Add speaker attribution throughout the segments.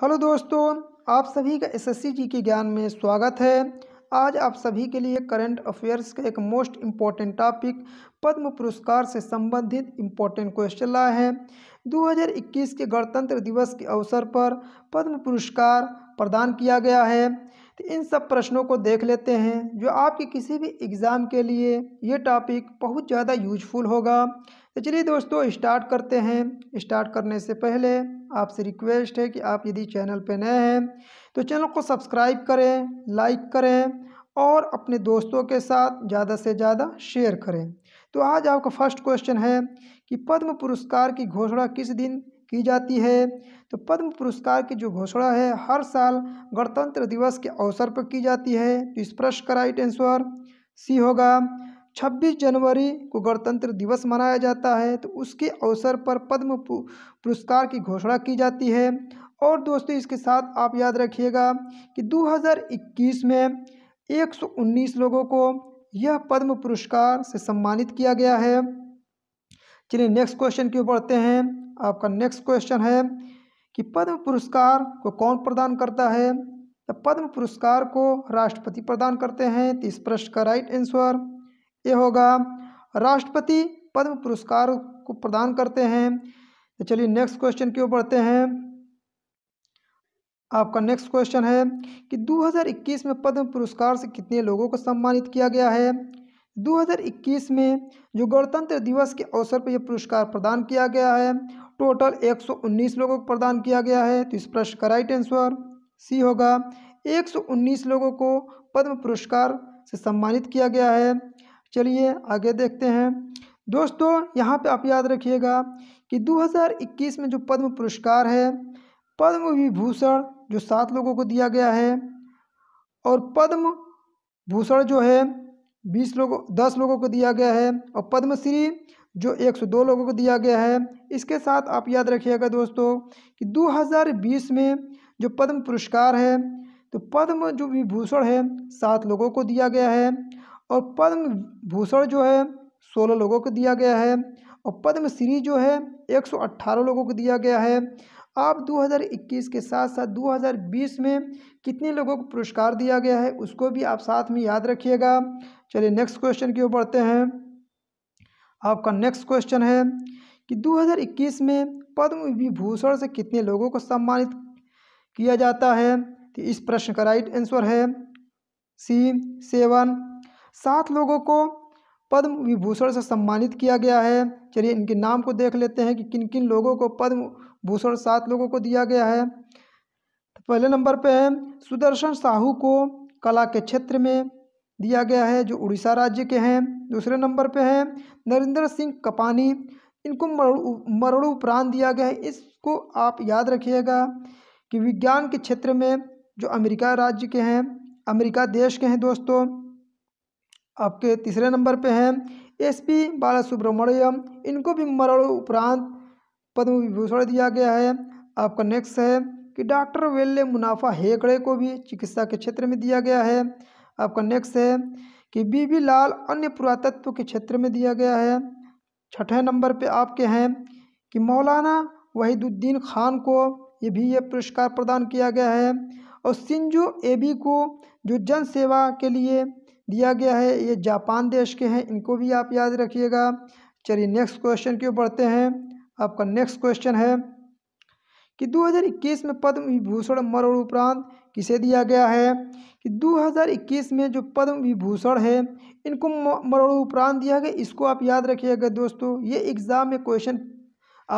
Speaker 1: hello दोस्तों आप सभी का एसएससी जी के ज्ञान में स्वागत है आज आप सभी के लिए करंट अफेयर्स का एक मोस्ट इम्पॉर्टेंट टॉपिक पद्म पुरस्कार से संबंधित इम्पॉर्टेंट क्वेश्चन लाया है 2021 के गणतंत्र दिवस के अवसर पर पद्म पुरस्कार प्रदान किया गया है तो इन सब प्रश्नों को देख लेते हैं जो आपके किसी भी एग्ज़ाम के लिए ये टॉपिक बहुत ज़्यादा यूजफुल होगा तो चलिए दोस्तों स्टार्ट करते हैं स्टार्ट करने से पहले आपसे रिक्वेस्ट है कि आप यदि चैनल पर नए हैं तो चैनल को सब्सक्राइब करें लाइक करें और अपने दोस्तों के साथ ज़्यादा से ज़्यादा शेयर करें तो आज आपका फर्स्ट क्वेश्चन है कि पद्म पुरस्कार की घोषणा किस दिन की जाती है तो पद्म पुरस्कार की जो घोषणा है हर साल गणतंत्र दिवस के अवसर पर की जाती है तो इस प्रश्न का राइट आंसर सी होगा 26 जनवरी को गणतंत्र दिवस मनाया जाता है तो उसके अवसर पर पद्म पुरस्कार की घोषणा की जाती है और दोस्तों इसके साथ आप याद रखिएगा कि 2021 में 119 लोगों को यह पद्म पुरस्कार से सम्मानित किया गया है चलिए नेक्स्ट क्वेश्चन की ओर बढ़ते हैं आपका नेक्स्ट क्वेश्चन है कि पद्म पुरस्कार को कौन प्रदान करता है तो पद्म पुरस्कार को राष्ट्रपति प्रदान करते हैं तो इस प्रश्न का राइट आंसर ये होगा राष्ट्रपति पद्म पुरस्कार को प्रदान करते हैं तो चलिए नेक्स्ट क्वेश्चन की ओर बढ़ते हैं आपका नेक्स्ट क्वेश्चन है कि 2021 में पद्म पुरस्कार से कितने लोगों को सम्मानित किया गया है 2021 में जो गणतंत्र दिवस के अवसर पर यह पुरस्कार प्रदान किया गया है टोटल 119 लोगों को प्रदान किया गया है तो इस प्रश्न का राइट आंसर सी होगा 119 लोगों को पद्म पुरस्कार से सम्मानित किया गया है चलिए आगे देखते हैं दोस्तों यहाँ पे आप याद रखिएगा कि 2021 में जो पद्म पुरस्कार है पद्म विभूषण जो सात लोगों को दिया गया है और पद्म भूषण जो है बीस लोगों दस लोगों को दिया गया है और पद्मश्री जो एक सौ दो लोगों को दिया गया है इसके साथ आप याद रखिएगा दोस्तों कि दो हज़ार बीस में जो पद्म पुरस्कार है तो पद्म जो विभूषण है सात लोगों को दिया गया है और पद्म भूषण जो है सोलह लोगों को दिया गया है और पद्मश्री जो है एक सौ अट्ठारह लोगों को दिया गया है आप 2021 के साथ साथ 2020 में कितने लोगों को पुरस्कार दिया गया है उसको भी आप साथ में याद रखिएगा चलिए नेक्स्ट क्वेश्चन की ओर बढ़ते हैं आपका नेक्स्ट क्वेश्चन है कि 2021 में पद्म विभूषण से कितने लोगों को सम्मानित किया जाता है तो इस प्रश्न का राइट आंसर है सी सेवन सात लोगों को पद्म विभूषण से सम्मानित किया गया है चलिए इनके नाम को देख लेते हैं कि किन किन लोगों को पद्म भूषण सात लोगों को दिया गया है तो पहले नंबर पे है सुदर्शन साहू को कला के क्षेत्र में दिया गया है जो उड़ीसा राज्य के हैं दूसरे नंबर पे हैं नरेंद्र सिंह कपानी इनको मरणु उपरांत दिया गया है इसको आप याद रखिएगा कि विज्ञान के क्षेत्र में जो अमेरिका राज्य के हैं अमेरिका देश के हैं दोस्तों आपके तीसरे नंबर पे हैं एस पी बाला सुब्रमण्यम इनको भी मरण उपरांत पद्म विभूषण दिया गया है आपका नेक्स्ट है कि डॉक्टर वेल्ले मुनाफा हेगड़े को भी चिकित्सा के क्षेत्र में दिया गया है आपका नेक्स्ट है कि बी बी लाल अन्य पुरातत्व के क्षेत्र में दिया गया है छठे नंबर पे आपके हैं कि मौलाना वहीदुद्दीन खान को ये भी ये पुरस्कार प्रदान किया गया है और सिंजू एबी को जो जन सेवा के लिए दिया गया है ये जापान देश के हैं इनको भी आप याद रखिएगा चलिए नेक्स्ट क्वेश्चन क्यों पढ़ते हैं आपका नेक्स्ट क्वेश्चन है कि 2021 में पद्म विभूषण मरण उपरांत किसे दिया गया है कि 2021 में जो पद्म विभूषण है इनको मरण उपरांत दिया गया इसको आप याद रखिएगा दोस्तों ये एग्ज़ाम में क्वेश्चन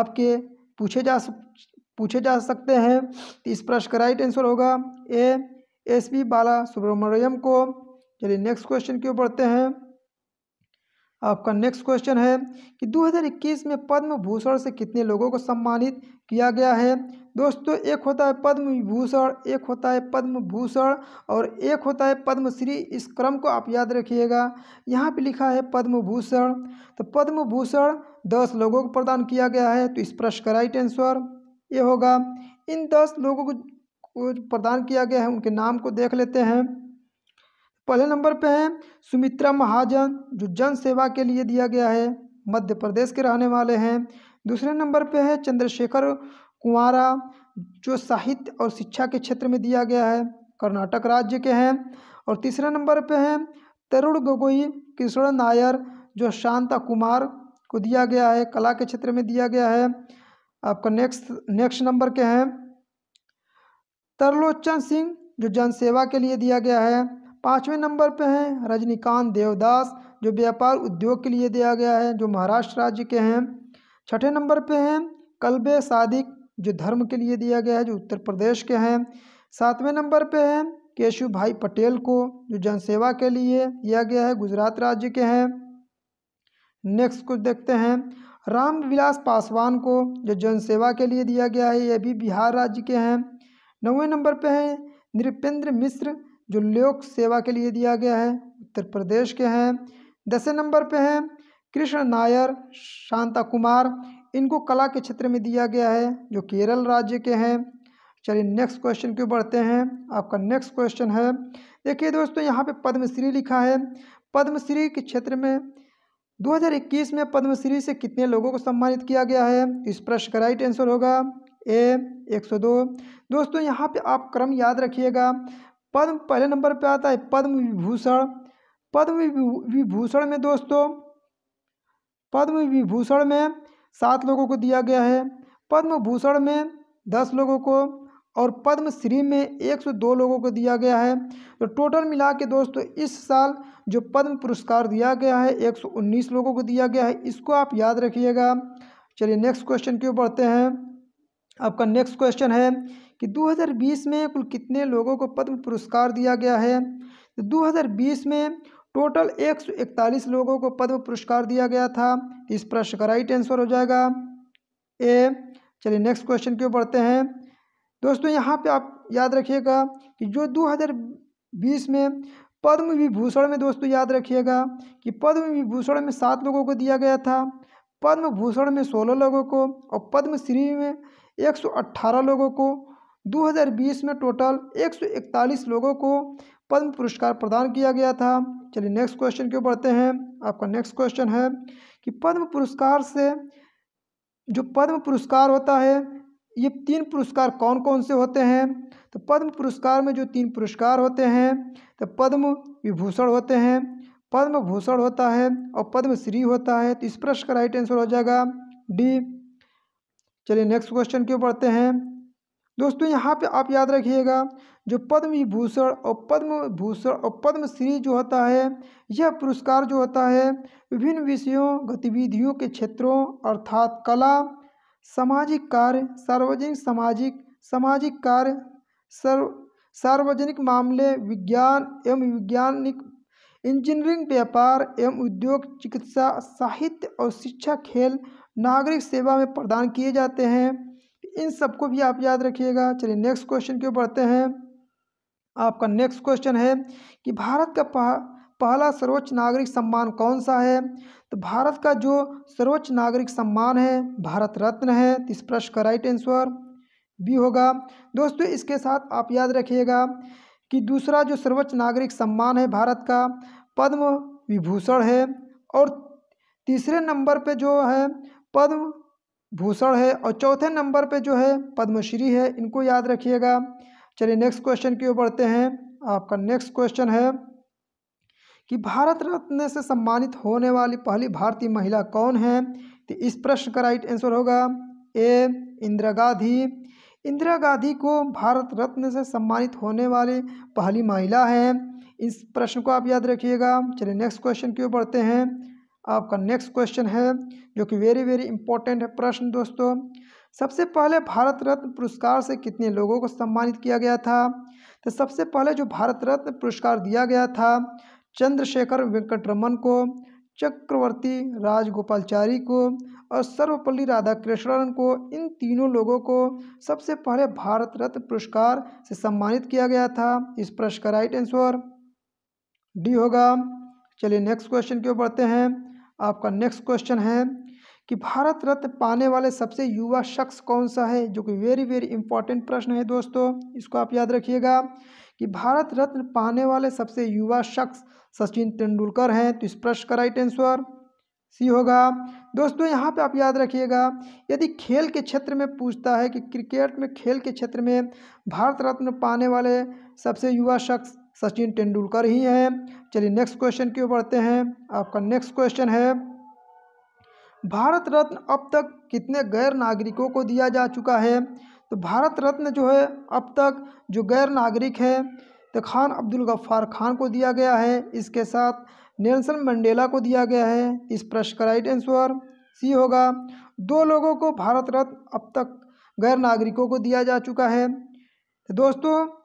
Speaker 1: आपके पूछे जा पूछे जा सकते हैं तो इस प्रश्न का राइट आंसर होगा A S P Bala Subramaniam को चलिए नेक्स्ट क्वेश्चन क्यों पढ़ते हैं आपका नेक्स्ट क्वेश्चन है कि 2021 में पद्म भूषण से कितने लोगों को सम्मानित किया गया है दोस्तों एक होता है पद्म विभूषण एक होता है पद्म भूषण और एक होता है पद्मश्री इस क्रम को आप याद रखिएगा यहाँ पे लिखा है पद्म भूषण तो पद्म भूषण दस लोगों को प्रदान किया गया है तो इस प्रश्न का राइट आंसर ये होगा इन दस लोगों को प्रदान किया गया है उनके नाम को देख लेते हैं पहले नंबर पे हैं सुमित्रा महाजन जो जन सेवा के लिए दिया गया है मध्य प्रदेश के रहने वाले हैं दूसरे नंबर पे है चंद्रशेखर कुंवरा जो साहित्य और शिक्षा के क्षेत्र में दिया गया है कर्नाटक राज्य के हैं और तीसरे नंबर पे हैं तरुण गोगोई कृष्ण नायर जो शांता कुमार को दिया गया है कला के क्षेत्र में दिया गया है आपका नेक्स्ट नेक्स्ट नंबर के हैं तरलोचन सिंह जो जनसेवा के लिए दिया गया है पाँचवें नंबर पे हैं रजनीकांत देवदास जो व्यापार उद्योग के लिए दिया गया है जो महाराष्ट्र राज्य के हैं छठे नंबर पे हैं कल्बे सादिक जो धर्म के लिए दिया गया है जो उत्तर प्रदेश के हैं सातवें नंबर पे हैं केशु भाई पटेल को जो जनसेवा के लिए दिया गया है गुजरात राज्य के हैं नेक्स्ट कुछ देखते हैं रामविलास पासवान को जो जनसेवा के लिए दिया गया है ये भी बिहार राज्य के हैं नौवें नंबर पर हैं नृपेंद्र मिश्र जो लोक सेवा के लिए दिया गया है उत्तर प्रदेश के हैं दसवें नंबर पे हैं कृष्ण नायर शांता कुमार इनको कला के क्षेत्र में दिया गया है जो केरल राज्य के हैं चलिए नेक्स्ट क्वेश्चन क्यों बढ़ते हैं आपका नेक्स्ट क्वेश्चन है देखिए दोस्तों यहाँ पे पद्मश्री लिखा है पद्मश्री के क्षेत्र में 2021 में पद्मश्री से कितने लोगों को सम्मानित किया गया है इस प्रश्न का राइट आंसर होगा ए 102 दोस्तों यहाँ पे आप क्रम याद रखिएगा पद्म पहले नंबर पे आता है पद्म विभूषण पद्म विभूषण में दोस्तों पद्म विभूषण में सात लोगों को दिया गया है पद्म भूषण में दस लोगों को और पद्मश्री में एक सौ दो लोगों को दिया गया है तो टोटल मिला के दोस्तों इस साल जो पद्म पुरस्कार दिया गया है एक सौ उन्नीस लोगों को दिया गया है इसको आप याद रखिएगा चलिए नेक्स्ट क्वेश्चन की ओर बढ़ते हैं आपका नेक्स्ट क्वेश्चन है कि 2020 में कुल कितने लोगों को पद्म पुरस्कार दिया गया है तो 2020 में टोटल 141 लोगों को पद्म पुरस्कार दिया गया था इस प्रश्न का राइट आंसर हो जाएगा ए चलिए नेक्स्ट क्वेश्चन क्यों पढ़ते हैं दोस्तों यहाँ पे आप याद रखिएगा कि जो 2020 में पद्म विभूषण में दोस्तों याद रखिएगा कि पद्म विभूषण में सात लोगों को दिया गया था पद्म भूषण में सोलह लोगों को और पद्मश्री में एक सौ अट्ठारह लोगों को 2020 में टोटल 141 लोगों को पद्म पुरस्कार प्रदान किया गया था चलिए नेक्स्ट क्वेश्चन क्यों बढ़ते हैं आपका नेक्स्ट क्वेश्चन है कि पद्म पुरस्कार से जो पद्म पुरस्कार होता है ये तीन पुरस्कार कौन कौन से होते हैं तो पद्म पुरस्कार में जो तीन पुरस्कार होते हैं तो पद्म विभूषण होते हैं पद्म भूषण होता है और पद्मश्री होता है तो इस प्रश्न का राइट आंसर हो जाएगा डी चलिए नेक्स्ट क्वेश्चन क्यों पढ़ते हैं दोस्तों यहाँ पे आप याद रखिएगा जो पद्म विभूषण और पद्म भूषण और पद्मश्री जो होता है यह पुरस्कार जो होता है विभिन्न विषयों गतिविधियों के क्षेत्रों अर्थात कला सामाजिक कार्य सार्वजनिक सामाजिक सामाजिक कार्य सर्व सार्वजनिक मामले विज्ञान एवं विज्ञानिक इंजीनियरिंग व्यापार एवं उद्योग चिकित्सा साहित्य और शिक्षा खेल नागरिक सेवा में प्रदान किए जाते हैं इन सबको भी आप याद रखिएगा चलिए नेक्स्ट क्वेश्चन क्यों पढ़ते बढ़ते हैं आपका नेक्स्ट क्वेश्चन है कि भारत का पह, पहला सर्वोच्च नागरिक सम्मान कौन सा है तो भारत का जो सर्वोच्च नागरिक सम्मान है भारत रत्न है तो इस प्रश्न का राइट आंसर बी होगा दोस्तों इसके साथ आप याद रखिएगा कि दूसरा जो सर्वोच्च नागरिक सम्मान है भारत का पद्म विभूषण है और तीसरे नंबर पे जो है पद्म भूषण है और चौथे नंबर पे जो है पद्मश्री है इनको याद रखिएगा चलिए नेक्स्ट क्वेश्चन की ओर बढ़ते हैं आपका नेक्स्ट क्वेश्चन है कि भारत रत्न से सम्मानित होने वाली पहली भारतीय महिला कौन है तो इस प्रश्न का राइट आंसर होगा ए इंदिरा गांधी इंदिरा गांधी को भारत रत्न से सम्मानित होने वाली पहली महिला है इस प्रश्न को आप याद रखिएगा चलिए नेक्स्ट क्वेश्चन की ओर बढ़ते हैं आपका नेक्स्ट क्वेश्चन है जो कि वेरी वेरी इंपॉर्टेंट है प्रश्न दोस्तों सबसे पहले भारत रत्न पुरस्कार से कितने लोगों को सम्मानित किया गया था तो सबसे पहले जो भारत रत्न पुरस्कार दिया गया था चंद्रशेखर वेंकटरमन को चक्रवर्ती राजगोपालचारी को और सर्वपल्ली राधाकृष्णन को इन तीनों लोगों को सबसे पहले भारत रत्न पुरस्कार से सम्मानित किया गया था इस प्रश्न का राइट आंसर डी होगा चलिए नेक्स्ट क्वेश्चन की ओर बढ़ते हैं आपका नेक्स्ट क्वेश्चन है कि भारत रत्न पाने वाले सबसे युवा शख्स कौन सा है जो कि वेरी वेरी इंपॉर्टेंट प्रश्न है दोस्तों इसको आप याद रखिएगा कि भारत रत्न पाने वाले सबसे युवा शख्स सचिन तेंदुलकर हैं तो इस प्रश्न का राइट आंसर सी होगा दोस्तों यहाँ पे आप याद रखिएगा यदि खेल के क्षेत्र में पूछता है कि क्रिकेट में खेल के क्षेत्र में भारत रत्न पाने वाले सबसे युवा शख्स सचिन तेंदुलकर ही हैं चलिए नेक्स्ट क्वेश्चन की ओर बढ़ते हैं आपका नेक्स्ट क्वेश्चन है भारत रत्न अब तक कितने गैर नागरिकों को दिया जा चुका है तो भारत रत्न जो है अब तक जो गैर नागरिक है तो खान अब्दुल गफ्फार खान को दिया गया है इसके साथ नेल्सन मंडेला को दिया गया है इस प्रश्न का राइट आंसर सी होगा दो लोगों को भारत रत्न अब तक गैर नागरिकों को दिया जा चुका है तो दोस्तों